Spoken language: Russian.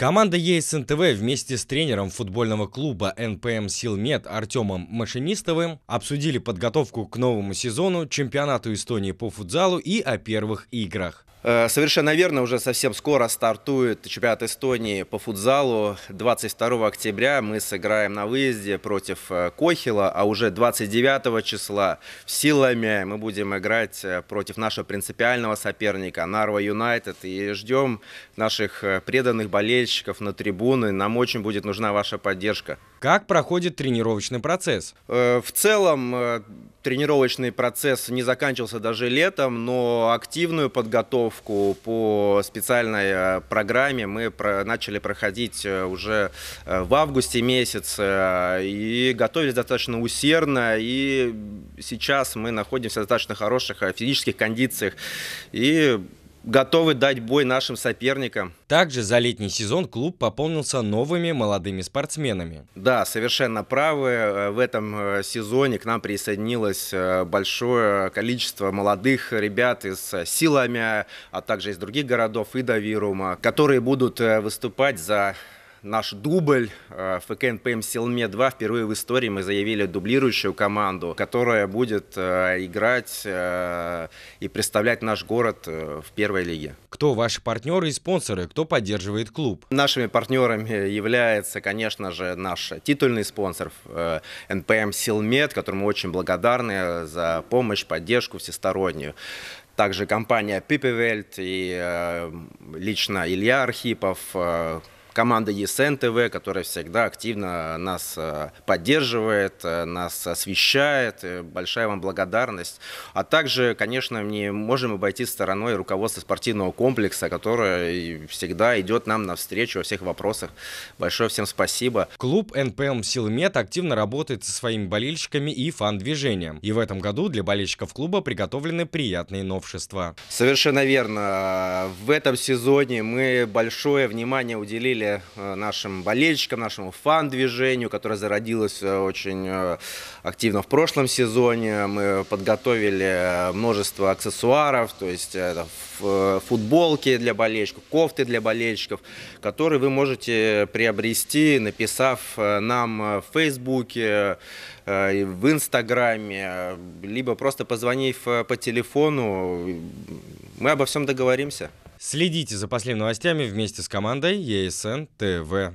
Команда ЕСНТВ вместе с тренером футбольного клуба НПМ эм Силмет Артемом Машинистовым обсудили подготовку к новому сезону, чемпионату Эстонии по футзалу и о первых играх. Э, совершенно верно, уже совсем скоро стартует чемпионат Эстонии по футзалу. 22 октября мы сыграем на выезде против э, Кохила, а уже 29 числа в силами мы будем играть э, против нашего принципиального соперника Нарва Юнайтед. И ждем наших преданных болельщиков болельщиков на трибуны. Нам очень будет нужна ваша поддержка. Как проходит тренировочный процесс? Э, в целом э, тренировочный процесс не заканчивался даже летом, но активную подготовку по специальной э, программе мы начали проходить уже в августе месяце и готовились достаточно усердно. И сейчас мы находимся в достаточно хороших физических кондициях и готовы дать бой нашим соперникам. Также за летний сезон клуб пополнился новыми молодыми спортсменами. Да, совершенно правы. Э, в этом э, сезоне к нам присоединилось э, большое количество молодых ребят из Силами, а также из других городов и до Вирума, которые будут выступать за наш дубль ФК НПМ Селме-2. Впервые в истории мы заявили дублирующую команду, которая будет э, играть э, и представлять наш город э, в первой лиге. Кто ваши партнеры и спонсоры? Кто поддерживает клуб? Нашими партнерами является, конечно же, наш титульный спонсор НПМ Силмед, которому очень благодарны за помощь, поддержку всестороннюю также компания Пипевельт и э, лично Илья Архипов, э, команда ЕСН ТВ, которая всегда активно нас э, поддерживает, э, нас освещает. Э, большая вам благодарность. А также, конечно, не можем обойти стороной руководство спортивного комплекса, которое всегда идет нам навстречу во всех вопросах. Большое всем спасибо. Клуб НПМ «Силмет» активно работает со своими болельщиками и фан-движением. И в этом году для болельщиков клуба приготовлены приятные новшества. Совершенно верно. В этом сезоне мы большое внимание уделили говорили э, нашим болельщикам, нашему фан-движению, которое зародилось э, очень э, активно в прошлом сезоне. Мы подготовили множество аксессуаров, то есть это футболки для болельщиков, кофты для болельщиков, которые вы можете приобрести, написав нам в Фейсбуке, в Инстаграме, либо просто позвонив по телефону. Мы обо всем договоримся. Следите за последними новостями вместе с командой ESN TV.